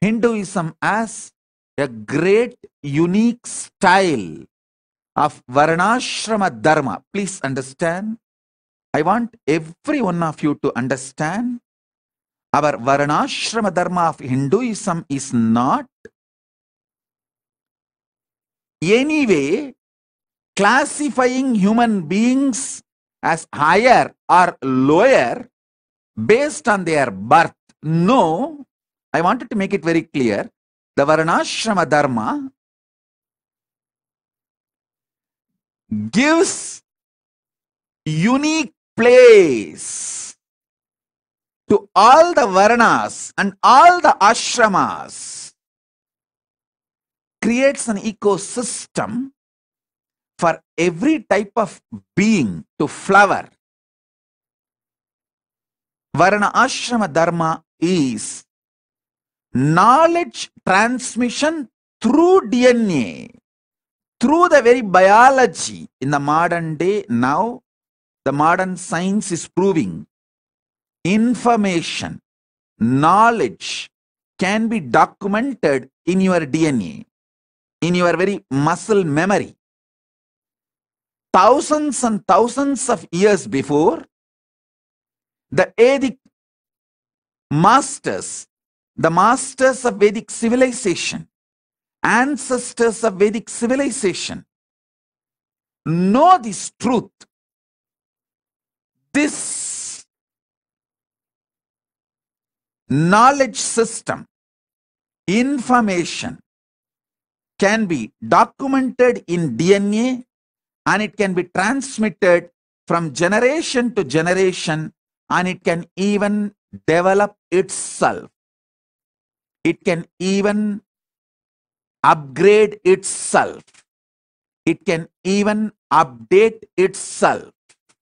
Hinduism as a great unique style of Varanashrama Dharma. Please understand. I want every one of you to understand our Varanashrama Dharma of Hinduism is not anyway classifying human beings as higher or lower based on their birth. No, I wanted to make it very clear. The Varanashrama Dharma gives unique place to all the Varnas and all the Ashramas, creates an ecosystem for every type of being to flower. Varna Ashrama Dharma is knowledge transmission through DNA, through the very biology in the modern day. Now, the modern science is proving information, knowledge can be documented in your DNA, in your very muscle memory. Thousands and thousands of years before, the Vedic masters the masters of Vedic civilization, ancestors of Vedic civilization, know this truth. This knowledge system, information can be documented in DNA and it can be transmitted from generation to generation and it can even develop itself it can even upgrade itself. It can even update itself.